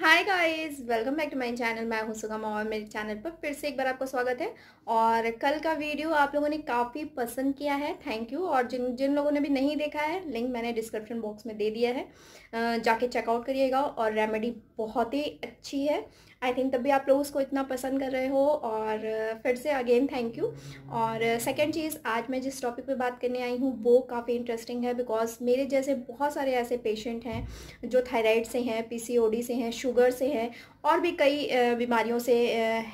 hi guys welcome back to my channel मैं हूं सुगम और मेरे चैनल पर फिर से एक बार आपका स्वागत है और कल का वीडियो आप लोगों ने काफ़ी पसंद किया है थैंक यू और जिन जिन लोगों ने भी नहीं देखा है लिंक मैंने डिस्क्रिप्शन बॉक्स में दे दिया है जाके चेकआउट करिएगा और रेमेडी बहुत ही अच्छी है आई थिंक तब भी आप लोग उसको इतना पसंद कर रहे हो और फिर से अगेन थैंक यू और सेकेंड चीज़ आज मैं जिस टॉपिक पर बात करने आई हूँ वो काफ़ी इंटरेस्टिंग है बिकॉज मेरे जैसे बहुत सारे ऐसे पेशेंट हैं जो थायराइड से हैं पीसीओडी से हैं शुगर से हैं और भी कई बीमारियों से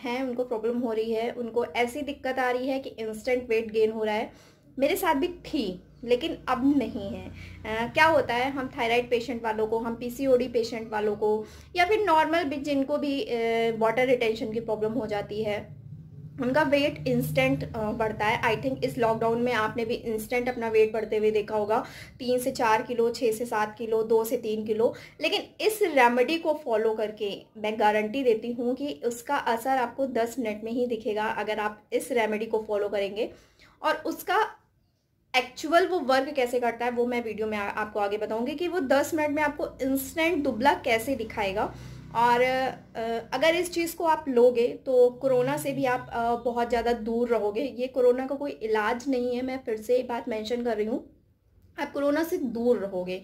हैं उनको प्रॉब्लम हो रही है उनको ऐसी दिक्कत आ रही है कि इंस्टेंट वेट गेन हो रहा है मेरे साथ भी थी लेकिन अब नहीं है आ, क्या होता है हम थायराइड पेशेंट वालों को हम पीसीओडी पेशेंट वालों को या फिर नॉर्मल भी जिनको भी वाटर रिटेंशन की प्रॉब्लम हो जाती है उनका वेट इंस्टेंट बढ़ता है आई थिंक इस लॉकडाउन में आपने भी इंस्टेंट अपना वेट बढ़ते हुए देखा होगा तीन से चार किलो छः से सात किलो दो से तीन किलो लेकिन इस रेमेडी को फॉलो करके मैं गारंटी देती हूँ कि उसका असर आपको दस मिनट में ही दिखेगा अगर आप इस रेमेडी को फॉलो करेंगे और उसका एक्चुअल वो वर्क कैसे करता है वो मैं वीडियो में आ, आपको आगे बताऊंगी कि वो 10 मिनट में आपको इंस्टेंट दुबला कैसे दिखाएगा और अगर इस चीज़ को आप लोगे तो कोरोना से भी आप बहुत ज़्यादा दूर रहोगे ये कोरोना का कोई इलाज नहीं है मैं फिर से ये बात मेंशन कर रही हूँ आप कोरोना से दूर रहोगे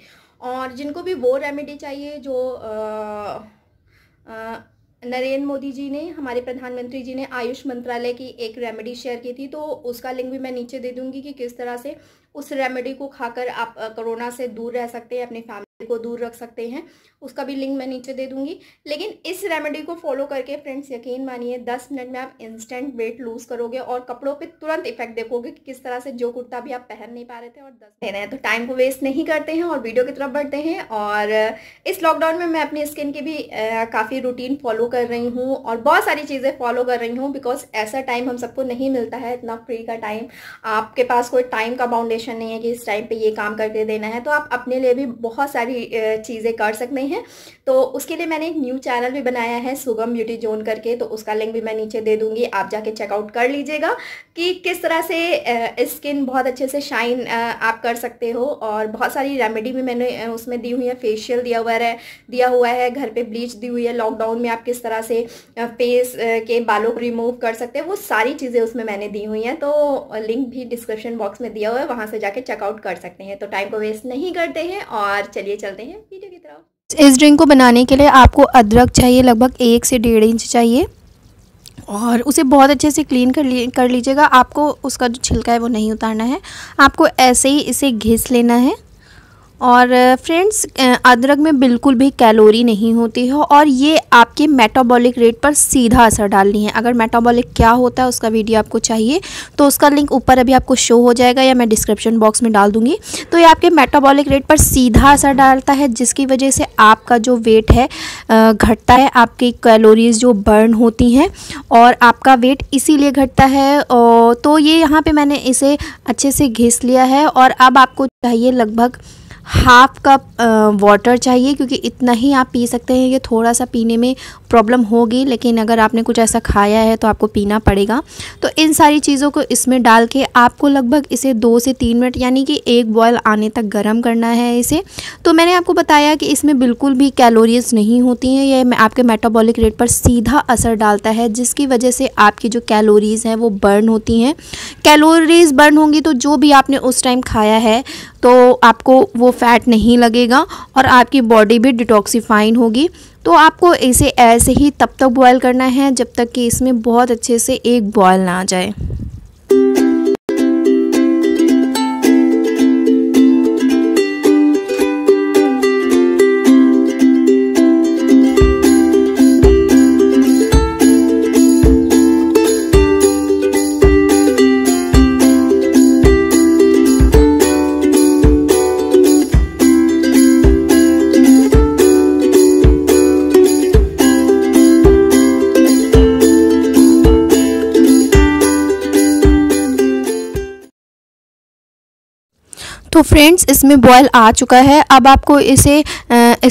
और जिनको भी वो रेमेडी चाहिए जो आ, आ, नरेंद्र मोदी जी ने हमारे प्रधानमंत्री जी ने आयुष मंत्रालय की एक रेमेडी शेयर की थी तो उसका लिंक भी मैं नीचे दे दूंगी कि किस तरह से उस रेमेडी को खाकर आप कोरोना से दूर रह सकते हैं अपनी फैमिली को दूर रख सकते हैं उसका भी लिंक मैं नीचे दे दूंगी लेकिन इस रेमेडी को फॉलो करके फ्रेंड्स यकीन मानिए दस मिनट में आप इंस्टेंट वेट लूज करोगे और कपड़ों पे तुरंत इफेक्ट देखोगे कि किस तरह से जो कुर्ता भी आप पहन नहीं पा रहे थे और दस रहे हैं तो टाइम को वेस्ट नहीं करते हैं और वीडियो की तरफ बढ़ते हैं और इस लॉकडाउन में मैं अपनी स्किन की भी काफ़ी रूटीन फॉलो कर रही हूँ और बहुत सारी चीज़ें फॉलो कर रही हूँ बिकॉज ऐसा टाइम हम सबको नहीं मिलता है इतना फ्री का टाइम आपके पास कोई टाइम का बाउंडेशन लिमिटेशन नहीं है कि इस टाइम पे ये काम करके देना है तो आप अपने लिए भी बहुत सारी चीज़ें कर सकते हैं तो उसके लिए मैंने एक न्यू चैनल भी बनाया है सुगम ब्यूटी जोन करके तो उसका लिंक भी मैं नीचे दे दूँगी आप जाके चेकआउट कर लीजिएगा कि किस तरह से स्किन बहुत अच्छे से शाइन आप कर सकते हो और बहुत सारी रेमेडी भी मैंने उसमें दी हुई है फेशियल दिया हुआ है दिया हुआ है घर पर ब्लीच दी हुई है लॉकडाउन में आप किस तरह से फेस के बालों को रिमूव कर सकते हैं वो सारी चीज़ें उसमें मैंने दी हुई हैं तो लिंक भी डिस्क्रिप्शन बॉक्स में दिया हुआ है वहाँ से जाके चेकआउट कर सकते हैं तो टाइम को वेस्ट नहीं करते हैं और चलिए चलते हैं वीडियो की तरफ इस ड्रिंक को बनाने के लिए आपको अदरक चाहिए लगभग एक से डेढ़ इंच चाहिए और उसे बहुत अच्छे से क्लीन कर ली कर लीजिएगा आपको उसका जो छिलका है वो नहीं उतारना है आपको ऐसे ही इसे घिस लेना है और फ्रेंड्स अदरक में बिल्कुल भी कैलोरी नहीं होती है हो और ये आपके मेटाबॉलिक रेट पर सीधा असर डालनी है अगर मेटाबॉलिक क्या होता है उसका वीडियो आपको चाहिए तो उसका लिंक ऊपर अभी आपको शो हो जाएगा या मैं डिस्क्रिप्शन बॉक्स में डाल दूँगी तो ये आपके मेटाबॉलिक रेट पर सीधा असर डालता है जिसकी वजह से आपका जो वेट है घटता है आपकी कैलोरीज जो बर्न होती हैं और आपका वेट इसी घटता है तो ये यहाँ पर मैंने इसे अच्छे से घिस लिया है और अब आपको चाहिए लगभग हाफ़ कप वाटर चाहिए क्योंकि इतना ही आप पी सकते हैं ये थोड़ा सा पीने में प्रॉब्लम होगी लेकिन अगर आपने कुछ ऐसा खाया है तो आपको पीना पड़ेगा तो इन सारी चीज़ों को इसमें डाल के आपको लगभग इसे दो से तीन मिनट यानी कि एक बॉयल आने तक गर्म करना है इसे तो मैंने आपको बताया कि इसमें बिल्कुल भी कैलोरीज नहीं होती हैं यह आपके मेटाबॉलिक रेट पर सीधा असर डालता है जिसकी वजह से आपकी जो कैलोरीज़ हैं वो बर्न होती हैं कैलोरीज़ बर्न होंगी तो जो भी आपने उस टाइम खाया है तो आपको वो फैट नहीं लगेगा और आपकी बॉडी भी डिटॉक्सीफाइन होगी तो आपको इसे ऐसे ही तब तक बॉयल करना है जब तक कि इसमें बहुत अच्छे से एक बॉयल ना आ जाए तो फ्रेंड्स इसमें बॉयल आ चुका है अब आपको इसे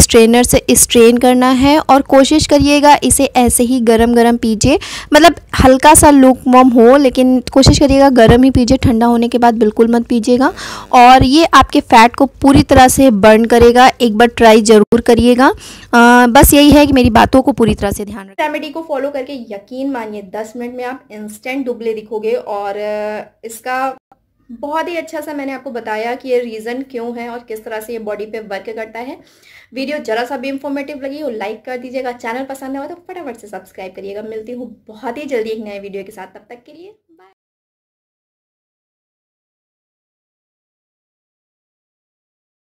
स्ट्रेनर से स्ट्रेन करना है और कोशिश करिएगा इसे ऐसे ही गरम गरम पीजिए मतलब हल्का सा लुक मॉम हो लेकिन कोशिश करिएगा गरम ही पीजिए ठंडा होने के बाद बिल्कुल मत पीजिएगा और ये आपके फैट को पूरी तरह से बर्न करेगा एक बार ट्राई ज़रूर करिएगा बस यही है कि मेरी बातों को पूरी तरह से ध्यान रखें रेमेडी को फॉलो करके यकीन मानिए दस मिनट में आप इंस्टेंट दुबले दिखोगे और इसका बहुत ही अच्छा सा मैंने आपको बताया कि ये रीज़न क्यों है और किस तरह से ये बॉडी पे वर्क करता है वीडियो जरा सा भी इंफॉर्मेटिव लगी हो लाइक कर दीजिएगा चैनल पसंद आया तो फटाफट से सब्सक्राइब करिएगा मिलती हूँ बहुत ही जल्दी एक नए वीडियो के साथ तब तक के लिए